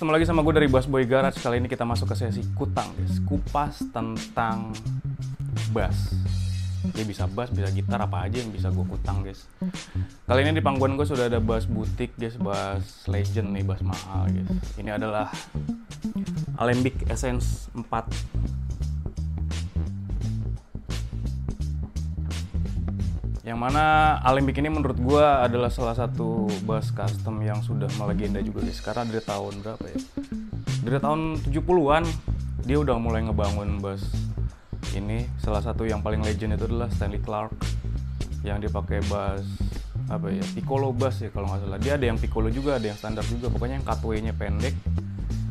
ketemu lagi sama gue dari Bass Boy Garage Kali ini kita masuk ke sesi kutang guys Kupas tentang bass dia bisa bass, bisa gitar, apa aja yang bisa gue kutang guys Kali ini di pangkuan gue sudah ada bass butik guys Bass legend nih, bass mahal guys Ini adalah Alembic Essence 4 yang mana Alembic ini menurut gue adalah salah satu bus custom yang sudah melegenda juga guys karena dari tahun berapa ya dari tahun 70-an dia udah mulai ngebangun bus ini salah satu yang paling legend itu adalah Stanley Clark yang dipakai bus apa ya piccolo bus ya kalau nggak salah dia ada yang piccolo juga ada yang standar juga pokoknya yang cutway-nya pendek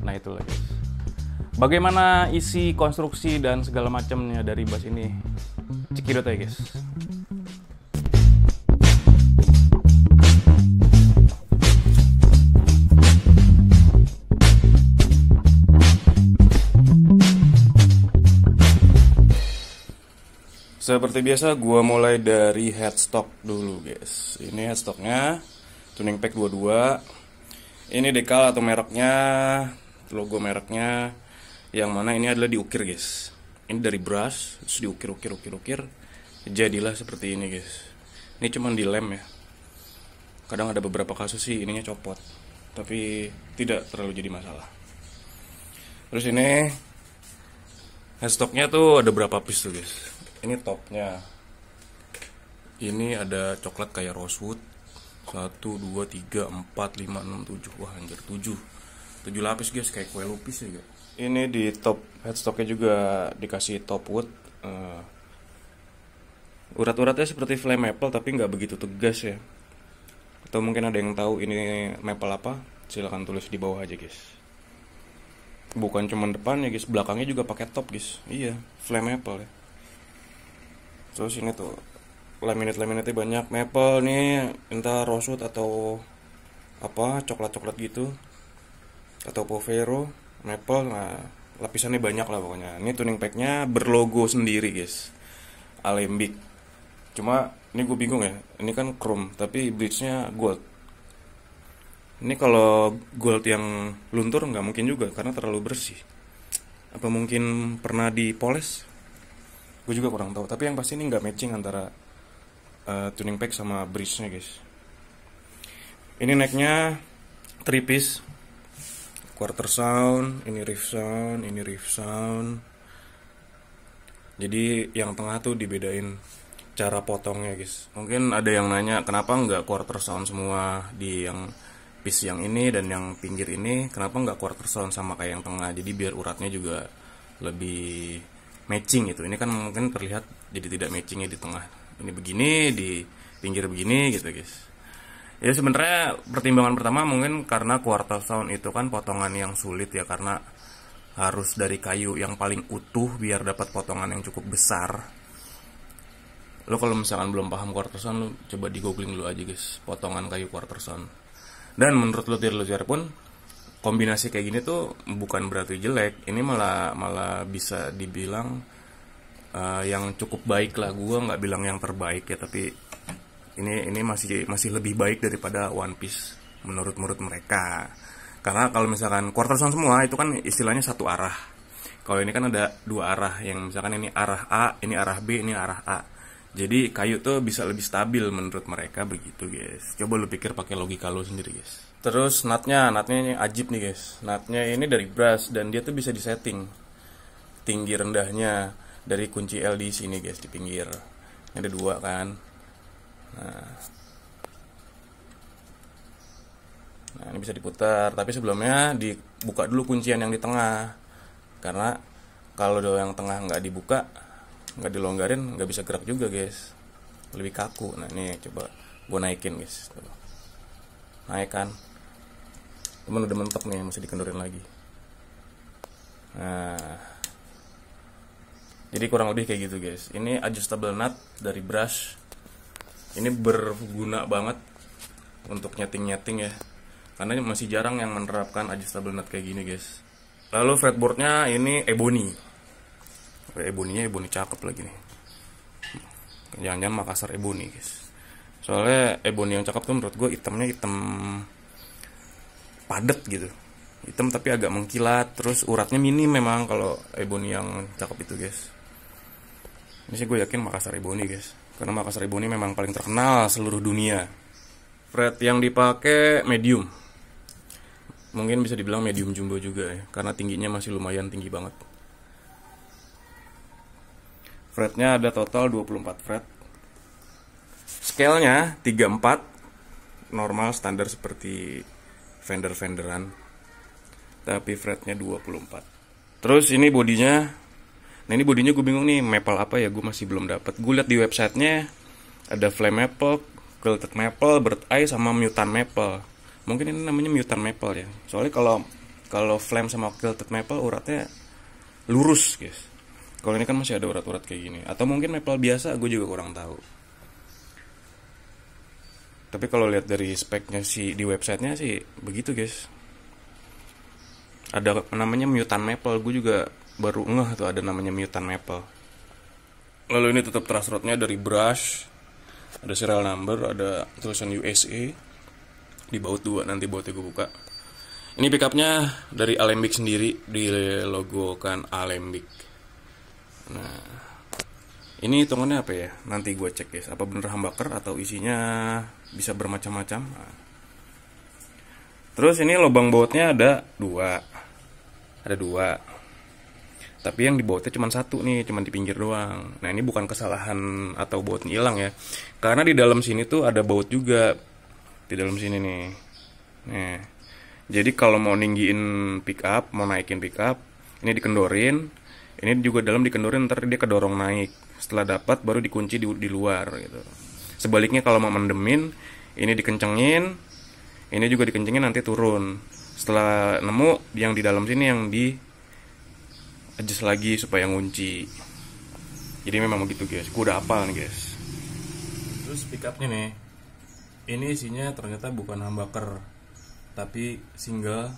nah itulah guys bagaimana isi konstruksi dan segala macamnya dari bus ini cekidot ya guys Seperti biasa gue mulai dari headstock dulu guys Ini headstocknya Tuning pack 22 Ini dekal atau mereknya Logo mereknya Yang mana ini adalah diukir guys Ini dari brush Terus diukir ukir ukir ukir Jadilah seperti ini guys Ini cuman dilem ya Kadang ada beberapa kasus sih ininya copot Tapi tidak terlalu jadi masalah Terus ini Headstocknya tuh ada berapa piece tuh guys ini topnya ini ada coklat kayak rosewood 1, 2, 3, 4, 5, 6, 7 wah anjir 7 7 lapis guys kayak kue lupis ya guys ini di top headstocknya juga dikasih top wood uh, urat-uratnya seperti flame maple tapi nggak begitu tegas ya atau mungkin ada yang tahu ini maple apa silahkan tulis di bawah aja guys bukan cuman ya guys belakangnya juga pakai top guys iya flame maple ya terus ini tuh laminate laminate banyak maple nih entah rosewood atau apa coklat coklat gitu atau povero maple nah lapisannya banyak lah pokoknya ini tuning packnya berlogo sendiri guys alembic cuma ini gue bingung ya ini kan chrome tapi bridge nya gold ini kalau gold yang luntur nggak mungkin juga karena terlalu bersih apa mungkin pernah dipoles gue juga kurang tahu tapi yang pasti ini nggak matching antara uh, tuning pack sama bridge-nya guys ini necknya three piece quarter sound ini riff sound ini riff sound jadi yang tengah tuh dibedain cara potongnya guys mungkin ada yang nanya kenapa nggak quarter sound semua di yang piece yang ini dan yang pinggir ini kenapa nggak quarter sound sama kayak yang tengah jadi biar uratnya juga lebih matching gitu ini kan mungkin terlihat jadi tidak matchingnya di tengah ini begini di pinggir begini gitu guys ya sebenarnya pertimbangan pertama mungkin karena quarter sound itu kan potongan yang sulit ya karena harus dari kayu yang paling utuh biar dapat potongan yang cukup besar lo kalau misalkan belum paham quarter sound lo coba di googling dulu aja guys potongan kayu quarter sound dan menurut lo lo pun kombinasi kayak gini tuh bukan berarti jelek ini malah malah bisa dibilang uh, yang cukup baik lah gue nggak bilang yang terbaik ya tapi ini ini masih masih lebih baik daripada One Piece menurut menurut mereka karena kalau misalkan quarter sound semua itu kan istilahnya satu arah kalau ini kan ada dua arah yang misalkan ini arah A ini arah B ini arah A jadi kayu tuh bisa lebih stabil menurut mereka begitu guys. Coba lu pikir pakai logika lu sendiri guys. Terus natnya, natnya ini ajib nih guys. Natnya ini dari brass dan dia tuh bisa disetting tinggi rendahnya dari kunci L di sini guys di pinggir. Ini ada dua kan. Nah. Nah, ini bisa diputar, tapi sebelumnya dibuka dulu kuncian yang di tengah. Karena kalau yang tengah nggak dibuka, nggak dilonggarin nggak bisa gerak juga guys lebih kaku nah ini coba gue naikin guys naik kan temen udah mentok nih masih dikendurin lagi nah jadi kurang lebih kayak gitu guys ini adjustable nut dari brush ini berguna banget untuk nyeting-nyeting ya karena masih jarang yang menerapkan adjustable nut kayak gini guys lalu fretboardnya ini ebony Eboni-nya Eboni cakep lagi nih jangan-jangan Makassar Eboni guys soalnya Eboni yang cakep tuh menurut gue itemnya item padet gitu hitam tapi agak mengkilat terus uratnya mini memang kalau Eboni yang cakep itu guys ini sih gue yakin Makassar Eboni guys karena Makassar Eboni memang paling terkenal seluruh dunia fret yang dipakai medium mungkin bisa dibilang medium jumbo juga ya karena tingginya masih lumayan tinggi banget fretnya ada total 24 fret scale-nya 34 normal standar seperti fender-fenderan tapi fretnya 24 terus ini bodinya nah ini bodinya gue bingung nih maple apa ya gue masih belum dapat gue lihat di websitenya ada flame maple, quilted maple, bird eye sama mutant maple mungkin ini namanya mutant maple ya soalnya kalau kalau flame sama quilted maple uratnya lurus guys kalau ini kan masih ada urat-urat kayak gini. Atau mungkin maple biasa gue juga kurang tahu. Tapi kalau lihat dari speknya sih di websitenya sih begitu guys. Ada namanya mutant maple, gue juga baru ngeh tuh ada namanya mutant maple. Lalu ini tetap trust dari brush, ada serial number, ada tulisan USA di baut dua nanti bautnya gue buka. Ini pickupnya dari Alembic sendiri dilogokan Alembic nah ini hitungannya apa ya nanti gue cek ya apa bener humbucker atau isinya bisa bermacam-macam nah. terus ini lubang bautnya ada dua ada dua tapi yang di bautnya cuma satu nih cuma di pinggir doang nah ini bukan kesalahan atau bautnya hilang ya karena di dalam sini tuh ada baut juga di dalam sini nih nih jadi kalau mau ninggiin pickup mau naikin pickup ini dikendorin ini juga dalam dikendorin ntar dia kedorong naik setelah dapat baru dikunci di, di luar gitu sebaliknya kalau mau mendemin ini dikencengin ini juga dikencengin nanti turun setelah nemu yang di dalam sini yang di adjust lagi supaya ngunci jadi memang begitu guys gue udah hafal nih guys terus pick up nih ini isinya ternyata bukan humbucker tapi single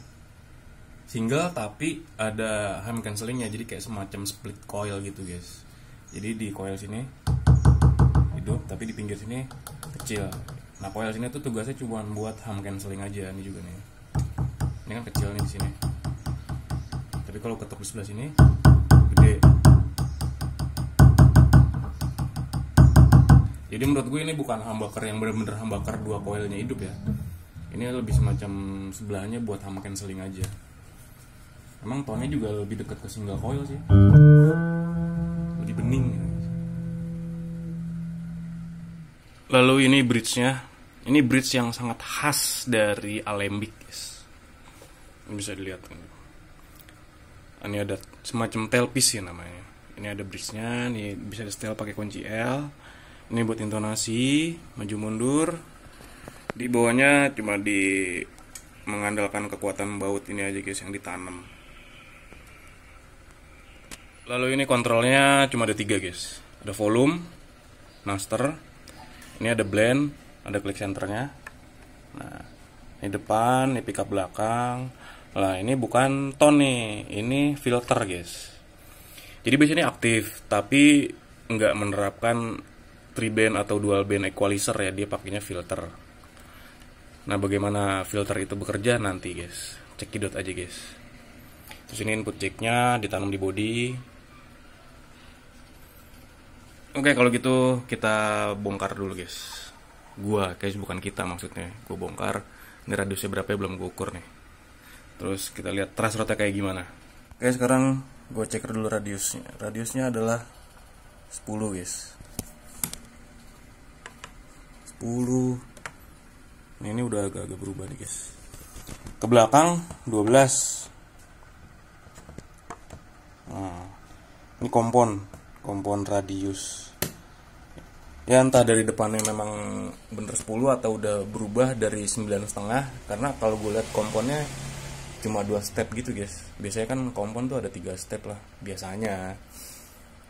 single tapi ada ham cancellingnya jadi kayak semacam split coil gitu guys jadi di coil sini hidup tapi di pinggir sini kecil nah coil sini tuh tugasnya cuma buat ham cancelling aja ini juga nih ini kan kecil nih di sini tapi kalau ketuk di sebelah sini gede jadi menurut gue ini bukan humbucker yang bener-bener humbucker dua coilnya hidup ya ini lebih semacam sebelahnya buat ham cancelling aja emang tone juga lebih dekat ke single coil sih lebih bening ya. lalu ini bridge-nya ini bridge yang sangat khas dari alembic ini bisa dilihat ini ini ada semacam tailpiece ya namanya ini ada bridge-nya ini bisa di setel pakai kunci L ini buat intonasi maju mundur di bawahnya cuma di mengandalkan kekuatan baut ini aja guys yang ditanam Lalu ini kontrolnya cuma ada tiga guys. Ada volume, master, ini ada blend, ada klik centernya. Nah, ini depan, ini pickup belakang. Nah, ini bukan tone nih, ini filter guys. Jadi biasanya aktif, tapi nggak menerapkan 3 band atau dual band equalizer ya, dia pakainya filter. Nah, bagaimana filter itu bekerja nanti guys. Cekidot aja guys. Terus ini input jacknya ditanam di body, Oke, okay, kalau gitu kita bongkar dulu, guys. Gua, guys, bukan kita maksudnya. Gua bongkar. Ini radiusnya berapa ya belum gue ukur nih. Terus kita lihat trust rotnya kayak gimana. Oke, okay, sekarang gue cek dulu radiusnya. Radiusnya adalah 10, guys. 10. Nah, ini udah agak-agak berubah nih, guys. Ke belakang 12. Nah, ini kompon kompon radius ya entah dari depannya memang bener 10 atau udah berubah dari 9 setengah karena kalau gue lihat komponnya cuma dua step gitu guys biasanya kan kompon tuh ada tiga step lah biasanya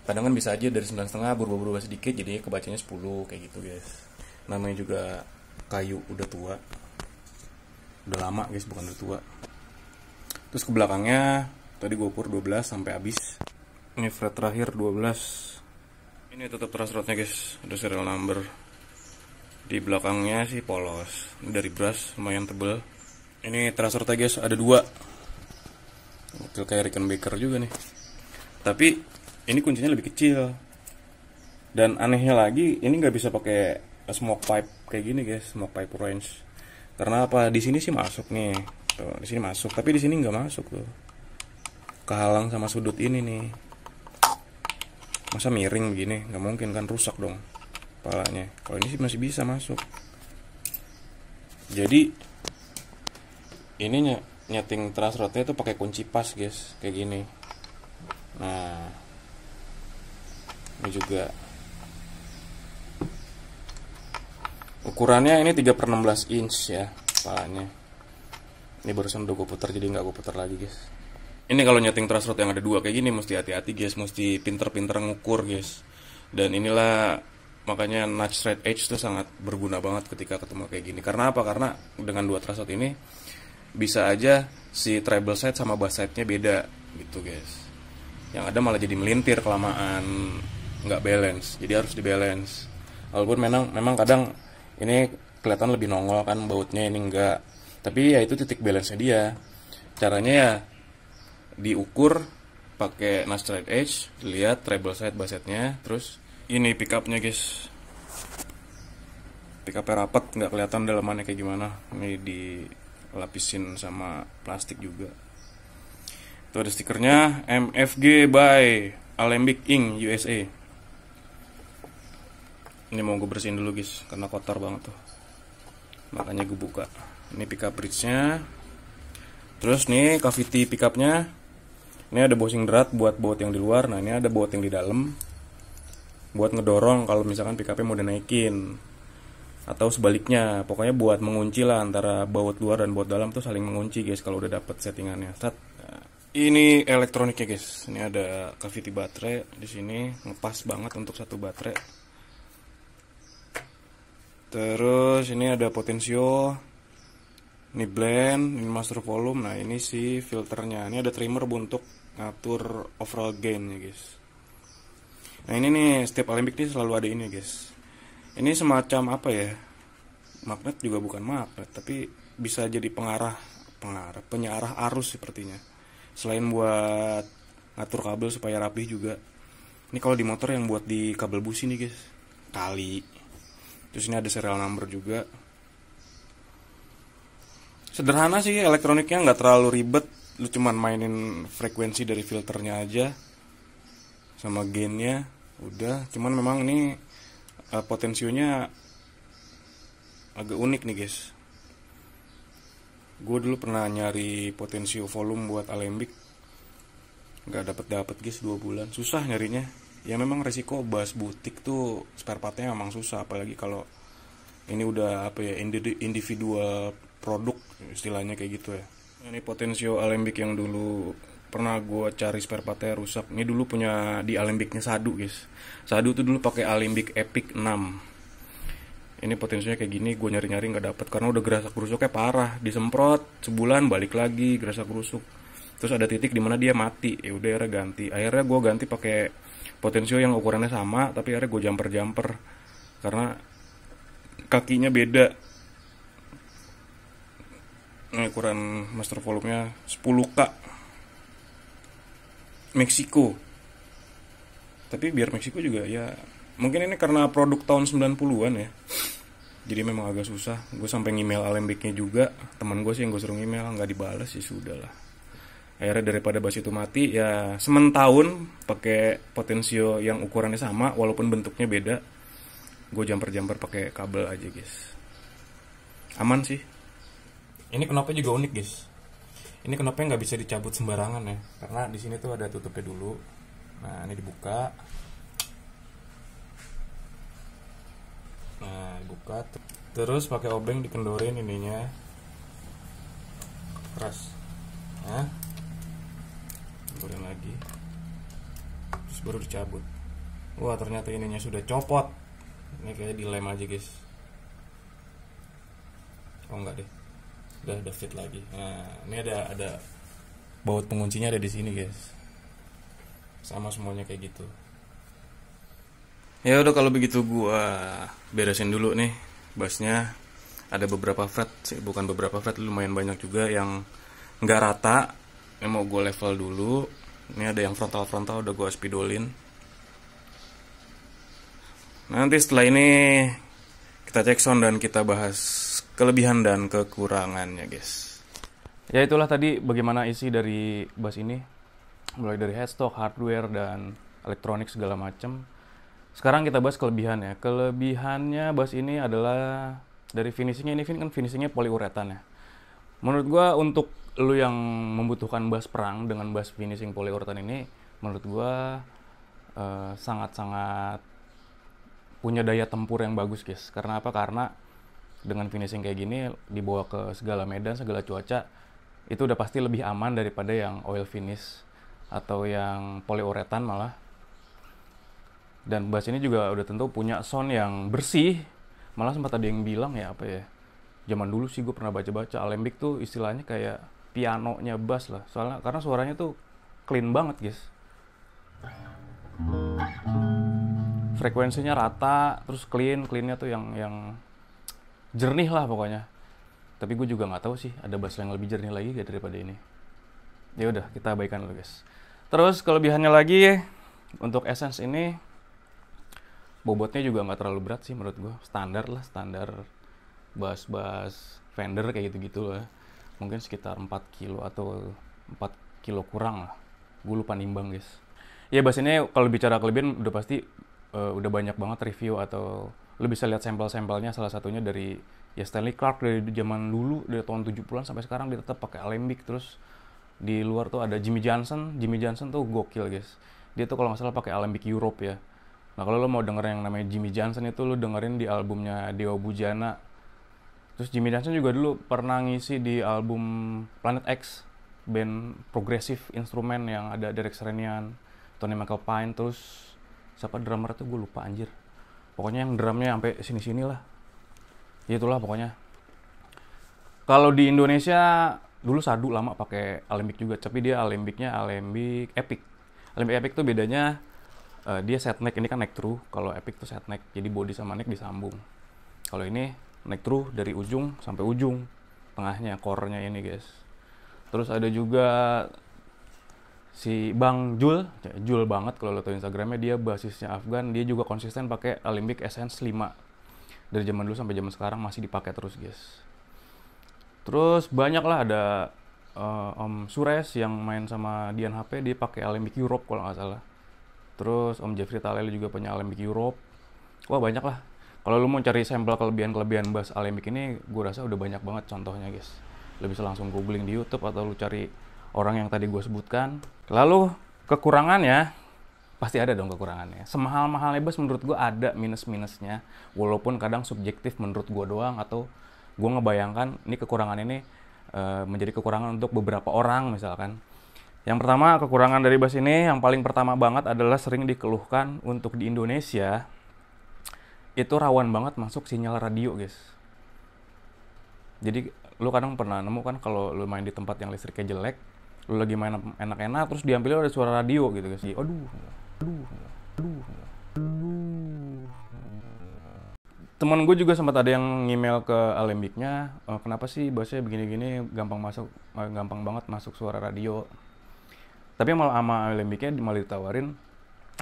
kadang kan bisa aja dari 9 setengah berubah-ubah sedikit jadi kebacanya 10 kayak gitu guys namanya juga kayu udah tua udah lama guys bukan udah tua terus ke belakangnya tadi gue ukur 12 sampai habis ini fret terakhir 12 ini tetap teras rodnya guys ada serial number di belakangnya sih polos ini dari brush lumayan tebel ini teras rodnya guys ada dua betul kayak Rickenbacker juga nih tapi ini kuncinya lebih kecil dan anehnya lagi ini nggak bisa pakai smoke pipe kayak gini guys smoke pipe range karena apa di sini sih masuk nih di sini masuk tapi di sini nggak masuk tuh kehalang sama sudut ini nih masa miring begini nggak mungkin kan rusak dong palanya kalau ini sih masih bisa masuk jadi ini nyeting trust rodnya itu pakai kunci pas guys kayak gini nah ini juga ukurannya ini 3 per 16 inch ya palanya ini barusan udah gue putar jadi nggak gue putar lagi guys ini kalau nyeting trust rod yang ada dua kayak gini mesti hati-hati guys mesti pinter-pinter ngukur guys dan inilah makanya notch straight edge itu sangat berguna banget ketika ketemu kayak gini karena apa karena dengan dua trust rod ini bisa aja si treble side sama bass side-nya beda gitu guys yang ada malah jadi melintir kelamaan nggak balance jadi harus di balance walaupun memang memang kadang ini kelihatan lebih nongol kan bautnya ini enggak tapi ya itu titik balance-nya dia caranya ya diukur pakai nut straight edge lihat treble side bassetnya terus ini pickupnya guys pickupnya rapat nggak kelihatan dalamannya kayak gimana ini dilapisin sama plastik juga itu ada stikernya MFG by Alembic Ink USA ini mau gue bersihin dulu guys karena kotor banget tuh makanya gue buka ini pickup bridge nya terus nih cavity pickupnya ini ada bosing drat buat baut yang di luar nah ini ada baut yang di dalam buat ngedorong kalau misalkan PKP mau dinaikin atau sebaliknya pokoknya buat mengunci lah antara baut luar dan baut dalam tuh saling mengunci guys kalau udah dapet settingannya set eh, ini elektroniknya guys ini ada cavity baterai di sini ngepas banget untuk satu baterai terus ini ada potensio ini blend ini master volume nah ini si filternya ini ada trimmer untuk ngatur overall gain ya guys nah ini nih setiap Olympic nih selalu ada ini guys ini semacam apa ya magnet juga bukan magnet tapi bisa jadi pengarah pengarah penyarah arus sepertinya selain buat ngatur kabel supaya rapih juga ini kalau di motor yang buat di kabel busi nih guys Tali. terus ini ada serial number juga sederhana sih elektroniknya nggak terlalu ribet lu cuman mainin frekuensi dari filternya aja sama gainnya udah cuman memang ini uh, potensionya agak unik nih guys gue dulu pernah nyari potensio volume buat alembik nggak dapet dapet guys dua bulan susah nyarinya ya memang resiko bass butik tuh spare partnya memang susah apalagi kalau ini udah apa ya individual produk istilahnya kayak gitu ya ini potensio alembik yang dulu pernah gue cari spare partnya rusak. Ini dulu punya di alembiknya sadu guys. Sadu tuh dulu pakai alembik epic 6. Ini potensinya kayak gini gue nyari-nyari nggak dapet karena udah gerasak gerusuknya parah. Disemprot sebulan balik lagi gerasak kerusuk. Terus ada titik dimana dia mati. Ya udah akhirnya ganti. Akhirnya gue ganti pakai potensio yang ukurannya sama tapi akhirnya gue jumper jumper karena kakinya beda ini ukuran master volumenya 10k Meksiko tapi biar Meksiko juga ya mungkin ini karena produk tahun 90-an ya jadi memang agak susah gue sampai email alembeknya juga teman gue sih yang gue suruh email nggak dibales sih sudah lah akhirnya daripada bas itu mati ya semen tahun pakai potensio yang ukurannya sama walaupun bentuknya beda gue jumper jumper pakai kabel aja guys aman sih ini kenapa juga unik guys ini kenapa nggak bisa dicabut sembarangan ya karena di sini tuh ada tutupnya dulu nah ini dibuka nah dibuka terus pakai obeng dikendorin ininya keras nah kendorin lagi terus baru dicabut wah ternyata ininya sudah copot ini kayak dilem aja guys oh enggak deh udah udah fit lagi nah ini ada ada baut penguncinya ada di sini guys sama semuanya kayak gitu ya udah kalau begitu gua beresin dulu nih bassnya ada beberapa fret sih bukan beberapa fret lumayan banyak juga yang nggak rata ini mau gue level dulu ini ada yang frontal frontal udah gue spidolin nanti setelah ini kita cek sound dan kita bahas kelebihan dan kekurangannya guys ya itulah tadi bagaimana isi dari bus ini mulai dari headstock hardware dan elektronik segala macam sekarang kita bahas ya. kelebihannya kelebihannya bus ini adalah dari finishingnya ini kan finishingnya poliuretan ya menurut gua untuk lu yang membutuhkan bus perang dengan bus finishing poliuretan ini menurut gua eh, sangat-sangat uh, punya daya tempur yang bagus guys karena apa karena dengan finishing kayak gini dibawa ke segala medan segala cuaca itu udah pasti lebih aman daripada yang oil finish atau yang poliuretan malah dan bass ini juga udah tentu punya sound yang bersih malah sempat ada yang bilang ya apa ya zaman dulu sih gue pernah baca-baca alembik tuh istilahnya kayak pianonya bass lah soalnya karena suaranya tuh clean banget guys frekuensinya rata terus clean cleannya tuh yang yang jernih lah pokoknya tapi gue juga nggak tahu sih ada bass yang lebih jernih lagi gak daripada ini ya udah kita abaikan dulu guys terus kelebihannya lagi untuk essence ini bobotnya juga nggak terlalu berat sih menurut gue standar lah standar bass bass fender kayak gitu gitu lah ya. mungkin sekitar 4 kilo atau 4 kilo kurang lah gue lupa nimbang guys ya bass ini kalau bicara kelebihan udah pasti uh, udah banyak banget review atau lo bisa lihat sampel-sampelnya salah satunya dari ya Stanley Clark dari zaman dulu dari tahun 70-an sampai sekarang dia tetap pakai alembic terus di luar tuh ada Jimmy Johnson Jimmy Johnson tuh gokil guys dia tuh kalau nggak salah pakai alembic Europe ya nah kalau lo mau denger yang namanya Jimmy Johnson itu lo dengerin di albumnya Dewa Bujana terus Jimmy Johnson juga dulu pernah ngisi di album Planet X band progresif instrumen yang ada Derek Serenian Tony Michael Pine terus siapa drummer tuh gue lupa anjir pokoknya yang drumnya sampai sini sini lah ya itulah pokoknya kalau di Indonesia dulu sadu lama pakai alembik juga tapi dia alembiknya alembik epic alembik epic tuh bedanya uh, dia set neck ini kan neck true kalau epic tuh set neck jadi body sama neck disambung kalau ini neck true dari ujung sampai ujung tengahnya core-nya ini guys terus ada juga si Bang Jul, ya, Jul banget kalau lo tau Instagramnya dia basisnya Afgan, dia juga konsisten pakai Olympic Essence 5 dari zaman dulu sampai zaman sekarang masih dipakai terus guys. Terus banyak lah ada uh, Om Sures yang main sama Dian HP dia pakai Olympic Europe kalau nggak salah. Terus Om Jeffrey Talel juga punya Olympic Europe. Wah banyak lah. Kalau lo mau cari sampel kelebihan-kelebihan bass Olympic ini, gue rasa udah banyak banget contohnya guys. Lo bisa langsung googling di YouTube atau lo cari orang yang tadi gue sebutkan. Lalu kekurangannya pasti ada dong kekurangannya. Semahal-mahalnya bus menurut gue ada minus-minusnya. Walaupun kadang subjektif menurut gue doang atau gue ngebayangkan ini kekurangan ini e, menjadi kekurangan untuk beberapa orang misalkan. Yang pertama kekurangan dari bus ini yang paling pertama banget adalah sering dikeluhkan untuk di Indonesia itu rawan banget masuk sinyal radio guys. Jadi lu kadang pernah nemu kan kalau lu main di tempat yang listriknya jelek lu lagi main enak-enak terus diambil ada suara radio gitu guys kan oh aduh aduh aduh teman gue juga sempat ada yang ngemail ke alembiknya e, kenapa sih bahasa begini-gini gampang masuk eh, gampang banget masuk suara radio tapi malah sama alembiknya malah ditawarin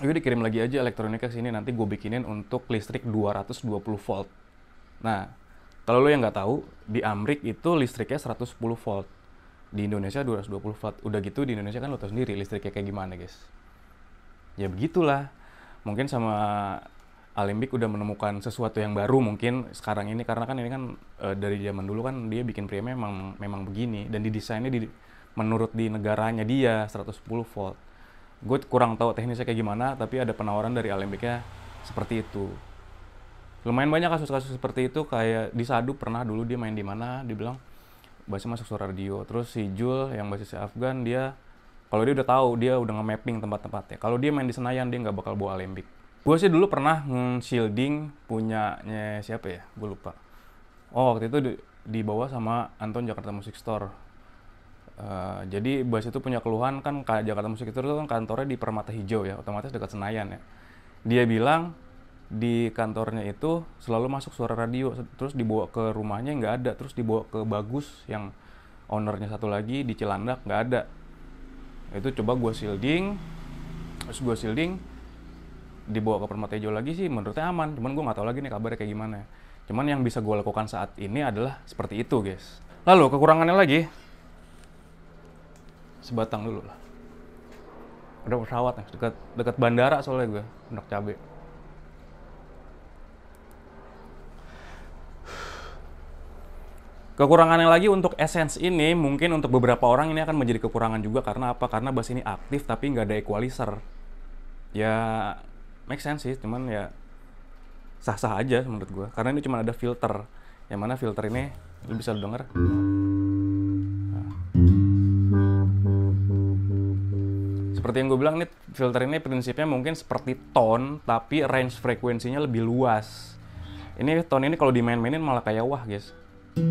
ayo dikirim lagi aja elektronika ke sini nanti gue bikinin untuk listrik 220 volt nah kalau lo yang nggak tahu di Amrik itu listriknya 110 volt di Indonesia 220 volt Udah gitu di Indonesia kan lo tau sendiri listriknya kayak gimana guys. Ya begitulah. Mungkin sama Alembic udah menemukan sesuatu yang baru mungkin sekarang ini karena kan ini kan e, dari zaman dulu kan dia bikin pria memang memang begini dan didesainnya di menurut di negaranya dia 110 volt. Gue kurang tahu teknisnya kayak gimana tapi ada penawaran dari Alembicnya seperti itu. Lumayan banyak kasus-kasus seperti itu kayak di Sadu pernah dulu dia main di mana dibilang bahasa masuk suara radio terus si Jul yang basisnya Afgan dia kalau dia udah tahu dia udah nge-mapping tempat-tempatnya kalau dia main di Senayan dia nggak bakal bawa alembik gue sih dulu pernah shielding punyanya siapa ya gue lupa oh waktu itu di, bawah sama Anton Jakarta Music Store uh, jadi bahasa itu punya keluhan kan Jakarta Music Store itu kan kantornya di Permata Hijau ya otomatis dekat Senayan ya dia bilang di kantornya itu selalu masuk suara radio terus dibawa ke rumahnya nggak ada terus dibawa ke bagus yang ownernya satu lagi di Cilandak nggak ada itu coba gue shielding terus gue shielding dibawa ke Permata Hijau lagi sih menurutnya aman cuman gue nggak tahu lagi nih kabarnya kayak gimana cuman yang bisa gue lakukan saat ini adalah seperti itu guys lalu kekurangannya lagi sebatang dulu lah ada pesawat dekat dekat bandara soalnya gue hendak cabai Kekurangannya lagi untuk Essence ini mungkin untuk beberapa orang ini akan menjadi kekurangan juga karena apa? Karena bass ini aktif tapi nggak ada equalizer. Ya make sense sih, cuman ya sah-sah aja menurut gue. Karena ini cuma ada filter, yang mana filter ini lu bisa denger. Seperti yang gue bilang, nih filter ini prinsipnya mungkin seperti tone, tapi range frekuensinya lebih luas. Ini tone ini kalau dimain-mainin malah kayak wah guys ya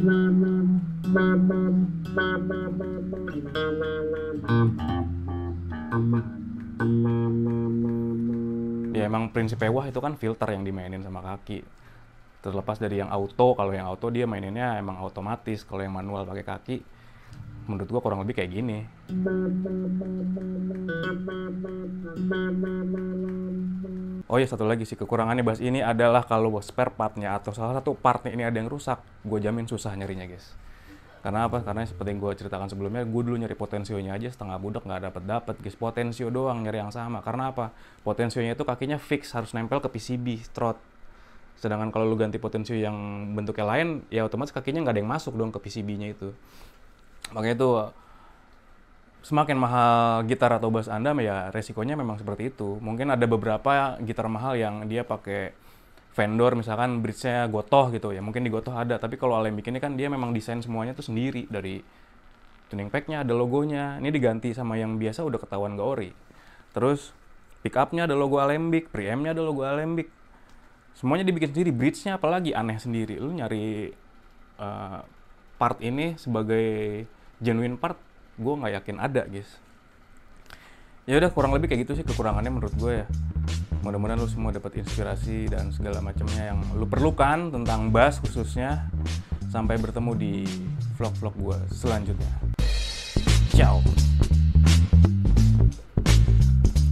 emang prinsip wah itu kan filter yang dimainin sama kaki terlepas dari yang auto kalau yang auto dia maininnya emang otomatis kalau yang manual pakai kaki menurut gua kurang lebih kayak gini Oh ya satu lagi sih kekurangannya bass ini adalah kalau spare partnya atau salah satu partnya ini ada yang rusak, gue jamin susah nyarinya guys. Karena apa? Karena seperti yang gue ceritakan sebelumnya, gue dulu nyari potensionya aja setengah budak nggak dapat dapat guys. Potensio doang nyari yang sama. Karena apa? Potensionya itu kakinya fix harus nempel ke PCB strut. Sedangkan kalau lu ganti potensio yang bentuknya lain, ya otomatis kakinya nggak ada yang masuk dong ke PCB-nya itu makanya itu semakin mahal gitar atau bass Anda ya resikonya memang seperti itu. Mungkin ada beberapa gitar mahal yang dia pakai vendor misalkan bridge-nya gotoh gitu ya. Mungkin di gotoh ada, tapi kalau Alembic ini kan dia memang desain semuanya tuh sendiri dari tuning pack-nya ada logonya. Ini diganti sama yang biasa udah ketahuan gak ori. Terus pick up-nya ada logo Alembic, preamp-nya ada logo Alembic. Semuanya dibikin sendiri, bridge-nya apalagi aneh sendiri. Lu nyari uh, part ini sebagai genuine part gue nggak yakin ada guys ya udah kurang lebih kayak gitu sih kekurangannya menurut gue ya mudah-mudahan lu semua dapat inspirasi dan segala macamnya yang lu perlukan tentang bass khususnya sampai bertemu di vlog-vlog gue selanjutnya ciao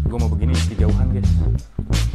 gue mau begini kejauhan guys